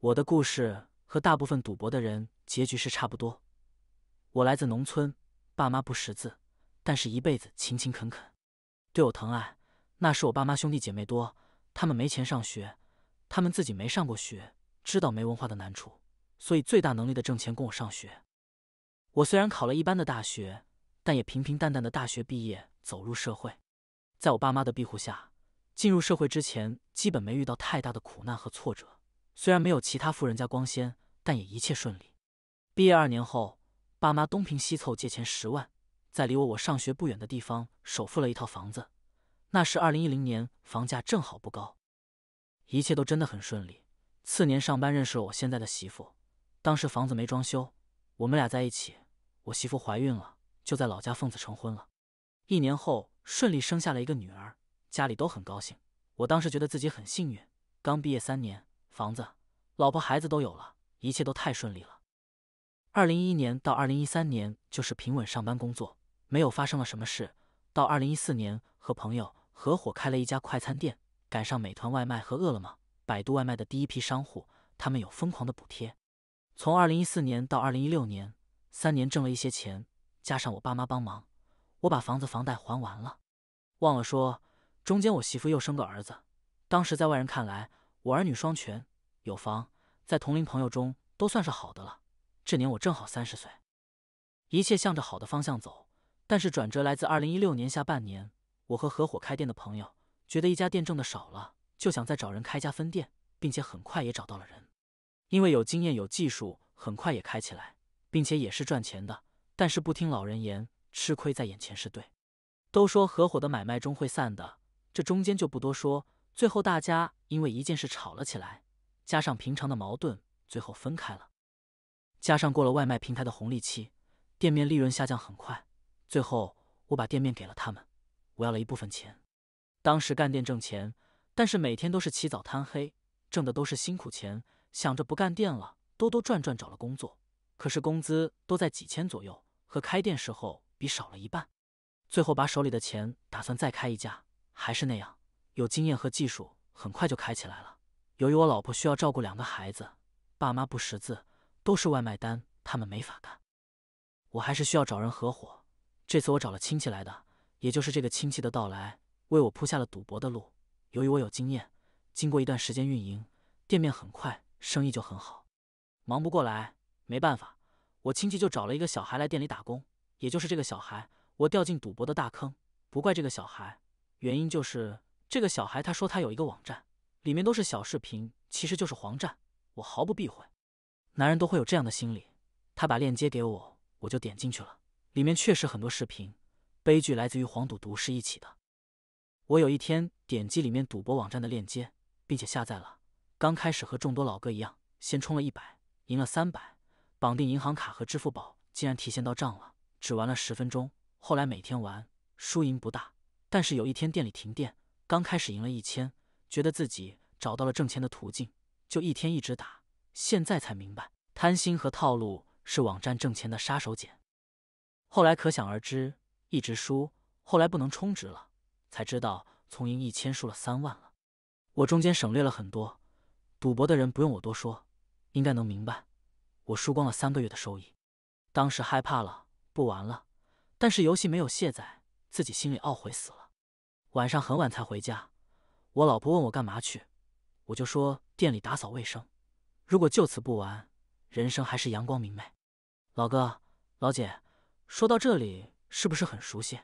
我的故事和大部分赌博的人结局是差不多。我来自农村，爸妈不识字，但是一辈子勤勤恳恳，对我疼爱。那是我爸妈兄弟姐妹多，他们没钱上学，他们自己没上过学，知道没文化的难处，所以最大能力的挣钱供我上学。我虽然考了一般的大学，但也平平淡淡的大学毕业，走入社会。在我爸妈的庇护下，进入社会之前，基本没遇到太大的苦难和挫折。虽然没有其他富人家光鲜，但也一切顺利。毕业二年后，爸妈东拼西凑借钱十万，在离我我上学不远的地方首付了一套房子。那是二零一零年，房价正好不高，一切都真的很顺利。次年上班认识了我现在的媳妇，当时房子没装修，我们俩在一起，我媳妇怀孕了，就在老家奉子成婚了。一年后顺利生下了一个女儿，家里都很高兴。我当时觉得自己很幸运，刚毕业三年。房子、老婆、孩子都有了，一切都太顺利了。二零一一年到二零一三年，就是平稳上班工作，没有发生了什么事。到二零一四年，和朋友合伙开了一家快餐店，赶上美团外卖和饿了么、百度外卖的第一批商户，他们有疯狂的补贴。从二零一四年到二零一六年，三年挣了一些钱，加上我爸妈帮忙，我把房子房贷还完了。忘了说，中间我媳妇又生个儿子，当时在外人看来，我儿女双全。有房，在同龄朋友中都算是好的了。这年我正好三十岁，一切向着好的方向走。但是转折来自二零一六年下半年，我和合伙开店的朋友觉得一家店挣的少了，就想再找人开家分店，并且很快也找到了人，因为有经验有技术，很快也开起来，并且也是赚钱的。但是不听老人言，吃亏在眼前是对。都说合伙的买卖终会散的，这中间就不多说。最后大家因为一件事吵了起来。加上平常的矛盾，最后分开了。加上过了外卖平台的红利期，店面利润下降很快。最后我把店面给了他们，我要了一部分钱。当时干店挣钱，但是每天都是起早贪黑，挣的都是辛苦钱。想着不干店了，兜兜转转找了工作，可是工资都在几千左右，和开店时候比少了一半。最后把手里的钱打算再开一家，还是那样，有经验和技术，很快就开起来了。由于我老婆需要照顾两个孩子，爸妈不识字，都是外卖单，他们没法干，我还是需要找人合伙。这次我找了亲戚来的，也就是这个亲戚的到来为我铺下了赌博的路。由于我有经验，经过一段时间运营，店面很快生意就很好，忙不过来，没办法，我亲戚就找了一个小孩来店里打工。也就是这个小孩，我掉进赌博的大坑，不怪这个小孩，原因就是这个小孩他说他有一个网站。里面都是小视频，其实就是黄站，我毫不避讳。男人都会有这样的心理，他把链接给我，我就点进去了。里面确实很多视频，悲剧来自于黄赌毒是一起的。我有一天点击里面赌博网站的链接，并且下载了。刚开始和众多老哥一样，先充了一百，赢了三百，绑定银行卡和支付宝，竟然提现到账了。只玩了十分钟，后来每天玩，输赢不大，但是有一天店里停电，刚开始赢了一千。觉得自己找到了挣钱的途径，就一天一直打。现在才明白，贪心和套路是网站挣钱的杀手锏。后来可想而知，一直输。后来不能充值了，才知道从赢一千输了三万了。我中间省略了很多，赌博的人不用我多说，应该能明白。我输光了三个月的收益，当时害怕了，不玩了。但是游戏没有卸载，自己心里懊悔死了。晚上很晚才回家。我老婆问我干嘛去，我就说店里打扫卫生。如果就此不玩，人生还是阳光明媚。老哥，老姐，说到这里是不是很熟悉？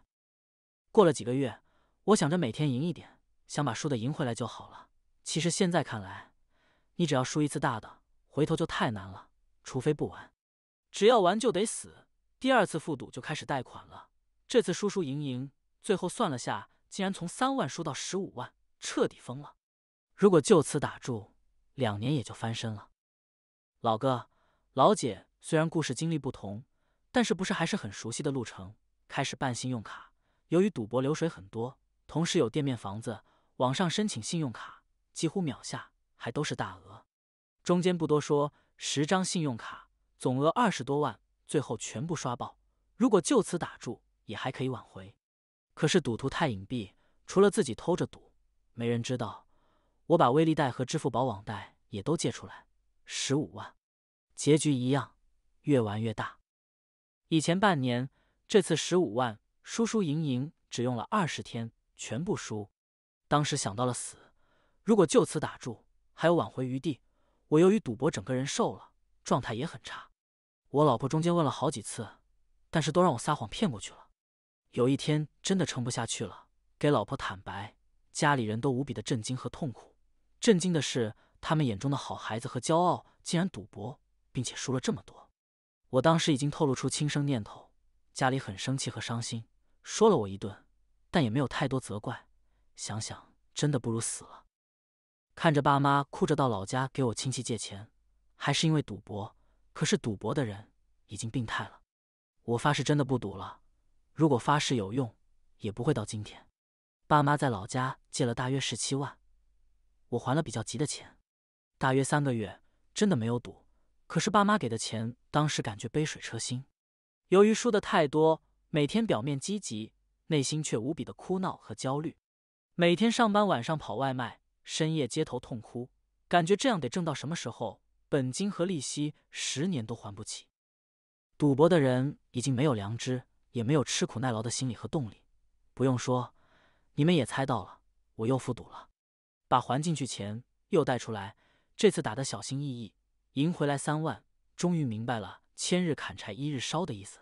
过了几个月，我想着每天赢一点，想把输的赢回来就好了。其实现在看来，你只要输一次大的，回头就太难了。除非不玩，只要玩就得死。第二次复赌就开始贷款了。这次输输赢赢，最后算了下，竟然从三万输到十五万。彻底疯了，如果就此打住，两年也就翻身了。老哥、老姐，虽然故事经历不同，但是不是还是很熟悉的路程？开始办信用卡，由于赌博流水很多，同时有店面、房子，网上申请信用卡几乎秒下，还都是大额。中间不多说，十张信用卡总额二十多万，最后全部刷爆。如果就此打住，也还可以挽回。可是赌徒太隐蔽，除了自己偷着赌。没人知道，我把微粒贷和支付宝网贷也都借出来，十五万，结局一样，越玩越大。以前半年，这次十五万，输输赢赢，只用了二十天，全部输。当时想到了死，如果就此打住，还有挽回余地。我由于赌博，整个人瘦了，状态也很差。我老婆中间问了好几次，但是都让我撒谎骗过去了。有一天真的撑不下去了，给老婆坦白。家里人都无比的震惊和痛苦。震惊的是，他们眼中的好孩子和骄傲，竟然赌博，并且输了这么多。我当时已经透露出轻生念头，家里很生气和伤心，说了我一顿，但也没有太多责怪。想想，真的不如死了。看着爸妈哭着到老家给我亲戚借钱，还是因为赌博。可是赌博的人已经病态了。我发誓真的不赌了。如果发誓有用，也不会到今天。爸妈在老家借了大约十七万，我还了比较急的钱，大约三个月，真的没有赌。可是爸妈给的钱，当时感觉杯水车薪。由于输的太多，每天表面积极，内心却无比的哭闹和焦虑。每天上班，晚上跑外卖，深夜街头痛哭，感觉这样得挣到什么时候？本金和利息十年都还不起。赌博的人已经没有良知，也没有吃苦耐劳的心理和动力。不用说。你们也猜到了，我又复赌了，把还进去钱又带出来，这次打的小心翼翼，赢回来三万，终于明白了“千日砍柴一日烧”的意思。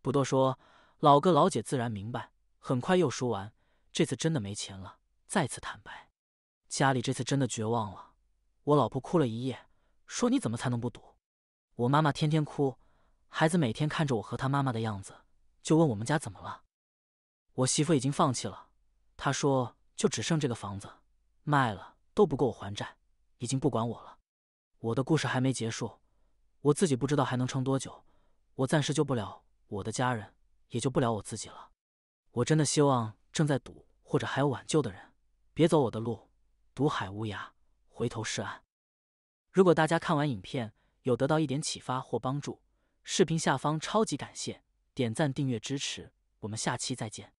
不多说，老哥老姐自然明白。很快又输完，这次真的没钱了。再次坦白，家里这次真的绝望了。我老婆哭了一夜，说你怎么才能不赌？我妈妈天天哭，孩子每天看着我和他妈妈的样子，就问我们家怎么了。我媳妇已经放弃了。他说：“就只剩这个房子，卖了都不够我还债，已经不管我了。我的故事还没结束，我自己不知道还能撑多久。我暂时救不了我的家人，也救不了我自己了。我真的希望正在赌或者还有挽救的人，别走我的路。赌海无涯，回头是岸。如果大家看完影片有得到一点启发或帮助，视频下方超级感谢点赞订阅支持。我们下期再见。”